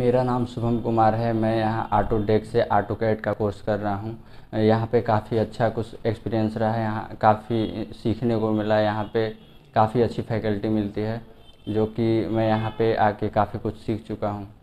मेरा नाम शुभम कुमार है मैं यहाँ आटो डेक से आटो कैड का कोर्स कर रहा हूँ यहाँ पे काफ़ी अच्छा कुछ एक्सपीरियंस रहा है यहाँ काफ़ी सीखने को मिला यहाँ पे काफ़ी अच्छी फैकल्टी मिलती है जो कि मैं यहाँ पे आके काफ़ी कुछ सीख चुका हूँ